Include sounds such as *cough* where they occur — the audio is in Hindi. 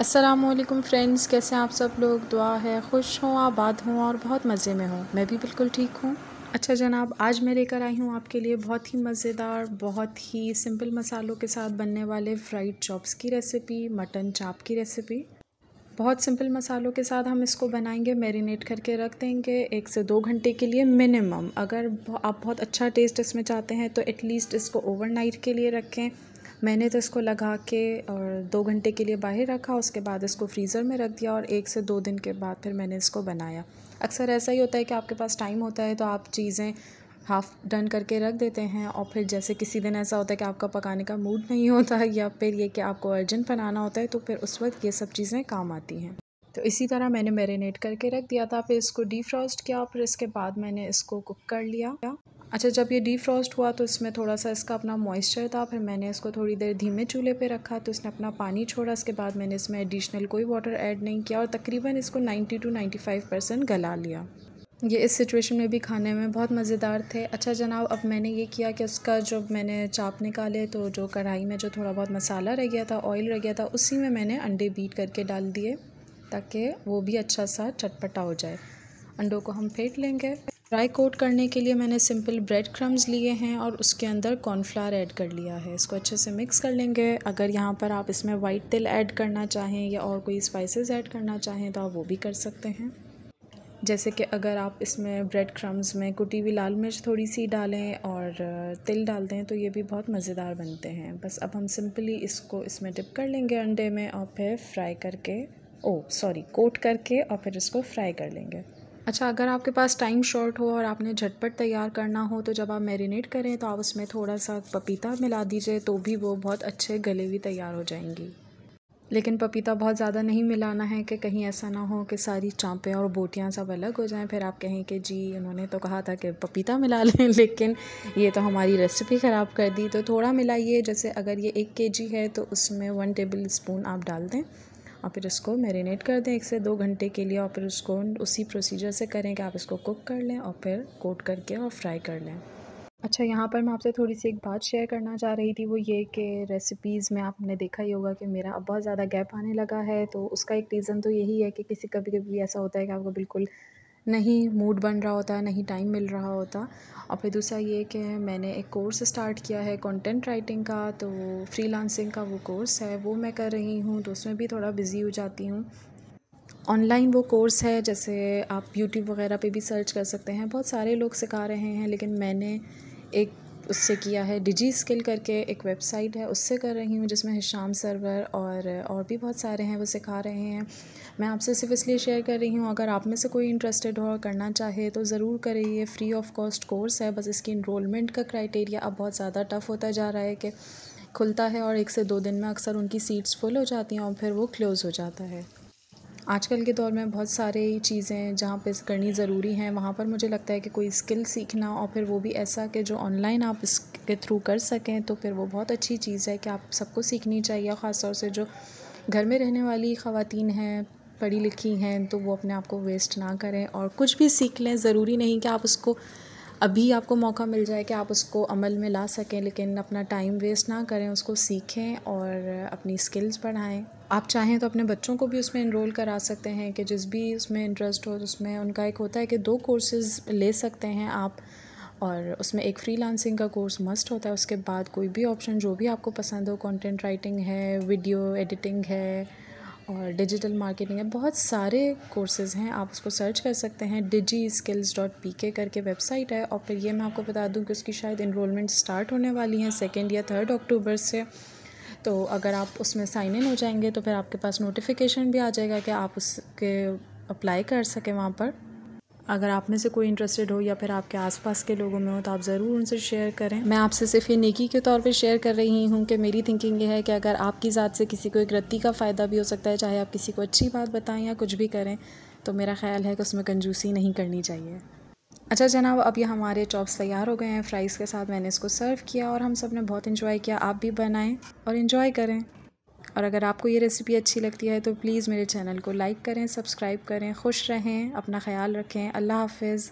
असलम फ्रेंड्स कैसे आप सब लोग दुआ है खुश हों आबाद हों और बहुत मज़े में हों मैं भी बिल्कुल ठीक हूँ अच्छा जनाब आज मैं लेकर आई हूँ आपके लिए बहुत ही मज़ेदार बहुत ही सिंपल मसालों के साथ बनने वाले फ्राइड चॉप्स की रेसिपी मटन चाप की रेसिपी बहुत सिंपल मसालों के साथ हम इसको बनाएंगे मैरिनेट करके रख देंगे एक से दो घंटे के लिए मिनिमम अगर आप बहुत अच्छा टेस्ट इसमें चाहते हैं तो एटलीस्ट इसको ओवरनाइट के लिए रखें मैंने तो इसको लगा के और दो घंटे के लिए बाहर रखा उसके बाद इसको फ्रीज़र में रख दिया और एक से दो दिन के बाद फिर मैंने इसको बनाया अक्सर ऐसा ही होता है कि आपके पास टाइम होता है तो आप चीज़ें हाफ़ डन करके रख देते हैं और फिर जैसे किसी दिन ऐसा होता है कि आपका पकाने का मूड नहीं होता *laughs* या फिर ये कि आपको अर्जेंट बनाना होता है तो फिर उस वक्त ये सब चीज़ें काम आती हैं तो इसी तरह मैंने मैरिनेट करके रख दिया था फिर इसको डीफ्रॉस्ट किया फिर इसके बाद मैंने इसको कुक कर लिया अच्छा जब ये डीफ्रॉस्ट हुआ तो इसमें थोड़ा सा इसका अपना मॉइस्चर था फिर मैंने इसको थोड़ी देर धीमे चूल्हे पे रखा तो इसने अपना पानी छोड़ा इसके बाद मैंने इसमें एडिशनल कोई वाटर ऐड नहीं किया और तकरीबन इसको 90 टू 95 परसेंट गला लिया ये इस सिचुएशन में भी खाने में बहुत मज़ेदार थे अच्छा जनाब अब मैंने ये किया कि उसका जब मैंने चाप निकाले तो जो कढ़ाई में जो थोड़ा बहुत मसाला रह गया था ऑयल रह गया था उसी में मैंने अंडे बीट करके डाल दिए ताकि वो भी अच्छा सा चटपटा हो जाए अंडों को हम फेंट लेंगे ड्राई कोट करने के लिए मैंने सिंपल ब्रेड क्रम्स लिए हैं और उसके अंदर कॉर्नफ्लावर ऐड कर लिया है इसको अच्छे से मिक्स कर लेंगे अगर यहाँ पर आप इसमें वाइट तिल ऐड करना चाहें या और कोई स्पाइसेस ऐड करना चाहें तो आप वो भी कर सकते हैं जैसे कि अगर आप इसमें ब्रेड क्रम्स में कुटी हुई लाल मिर्च थोड़ी सी डालें और तिल डाल दें तो ये भी बहुत मज़ेदार बनते हैं बस अब हम सिंपली इसको इसमें डिप कर लेंगे अंडे में और फिर फ्राई करके ओ सॉरी कोट करके और फिर इसको फ्राई कर लेंगे अच्छा अगर आपके पास टाइम शॉर्ट हो और आपने झटपट तैयार करना हो तो जब आप मैरिनेट करें तो आप उसमें थोड़ा सा पपीता मिला दीजिए तो भी वो बहुत अच्छे गले हुई तैयार हो जाएंगी लेकिन पपीता बहुत ज़्यादा नहीं मिलाना है कि कहीं ऐसा ना हो कि सारी चाँपें और बोटियाँ सब अलग हो जाएं फिर आप कहें कि जी उन्होंने तो कहा था कि पपीता मिला *laughs* लें लेकिन ये तो हमारी रेसिपी ख़राब कर दी तो थोड़ा मिलाइए जैसे अगर ये एक के जी है तो उसमें वन टेबल स्पून आप डाल दें और फिर उसको मैरिनेट कर दें एक से दो घंटे के लिए और फिर उसको उसी प्रोसीजर से करें कि आप इसको कुक कर लें और फिर कोट करके और फ्राई कर लें अच्छा यहाँ पर मैं आपसे थोड़ी सी एक बात शेयर करना चाह रही थी वो ये कि रेसिपीज़ में आपने देखा ही होगा कि मेरा अब बहुत ज़्यादा गैप आने लगा है तो उसका एक रीज़न तो यही है कि किसी कभी कभी ऐसा होता है कि आपको बिल्कुल नहीं मूड बन रहा होता नहीं टाइम मिल रहा होता और फिर दूसरा ये कि मैंने एक कोर्स स्टार्ट किया है कंटेंट राइटिंग का तो फ्रीलांसिंग का वो कोर्स है वो मैं कर रही हूँ तो उसमें भी थोड़ा बिज़ी हो जाती हूँ ऑनलाइन वो कोर्स है जैसे आप यूट्यूब वगैरह पे भी सर्च कर सकते हैं बहुत सारे लोग सिखा रहे हैं लेकिन मैंने एक उससे किया है डिजी स्किल करके एक वेबसाइट है उससे कर रही हूँ जिसमें हिशाम सरवर और और भी बहुत सारे हैं वो सिखा रहे हैं मैं आपसे सिर्फ इसलिए शेयर कर रही हूँ अगर आप में से कोई इंटरेस्टेड हो और करना चाहे तो ज़रूर करें ये फ्री ऑफ कॉस्ट कोर्स है बस इसकी इनरोलमेंट का क्राइटेरिया अब बहुत ज़्यादा टफ़ होता जा रहा है कि खुलता है और एक से दो दिन में अक्सर उनकी सीट्स फुल हो जाती हैं और फिर वो क्लोज़ हो जाता है आजकल के दौर में बहुत सारे चीज़ें जहाँ पे करनी ज़रूरी हैं वहाँ पर मुझे लगता है कि कोई स्किल सीखना और फिर वो भी ऐसा कि जो ऑनलाइन आप इसके थ्रू कर सकें तो फिर वो बहुत अच्छी चीज़ है कि आप सबको सीखनी चाहिए ख़ास तौर से जो घर में रहने वाली ख़वातीन हैं पढ़ी लिखी हैं तो वो अपने आप को वेस्ट ना करें और कुछ भी सीख लें ज़रूरी नहीं कि आप उसको अभी आपको मौका मिल जाए कि आप उसको अमल में ला सकें लेकिन अपना टाइम वेस्ट ना करें उसको सीखें और अपनी स्किल्स बढ़ाएं आप चाहें तो अपने बच्चों को भी उसमें इनरोल करा सकते हैं कि जिस भी उसमें इंटरेस्ट हो उसमें उनका एक होता है कि दो कोर्सेज़ ले सकते हैं आप और उसमें एक फ्रीलांसिंग का कोर्स मस्ट होता है उसके बाद कोई भी ऑप्शन जो भी आपको पसंद हो कंटेंट राइटिंग है वीडियो एडिटिंग है और डिजिटल मार्केटिंग है बहुत सारे कोर्सेज़ हैं आप उसको सर्च कर सकते हैं डिजी स्किल्स डॉट पी के करके वेबसाइट है और फिर ये मैं आपको बता दूँ कि उसकी शायद इनरोलमेंट स्टार्ट होने वाली है सेकेंड या थर्ड अक्टूबर से तो अगर आप उसमें साइन इन हो जाएंगे तो फिर आपके पास नोटिफिकेशन भी आ जाएगा कि आप उसके अप्लाई कर सकें वहाँ पर अगर आप में से कोई इंटरेस्टेड हो या फिर आपके आसपास के लोगों में हो तो आप ज़रूर उनसे शेयर करें मैं आपसे सिर्फ ये नेकी के तौर पर शेयर कर रही हूँ कि मेरी थिंकिंग ये है कि अगर आपकी ज़ात से किसी को एक रत्ती का फ़ायदा भी हो सकता है चाहे आप किसी को अच्छी बात बताएं या कुछ भी करें तो मेरा ख्याल है कि उसमें कंजूसी नहीं करनी चाहिए अच्छा जनाब अब ये हमारे चॉप्स तैयार हो गए हैं फ्राइज़ के साथ मैंने इसको सर्व किया और हम सब ने बहुत इन्जॉय किया आप भी बनाएं और इन्जॉय करें और अगर आपको ये रेसिपी अच्छी लगती है तो प्लीज़ मेरे चैनल को लाइक करें सब्सक्राइब करें खुश रहें अपना ख्याल रखें अल्लाह हाफिज़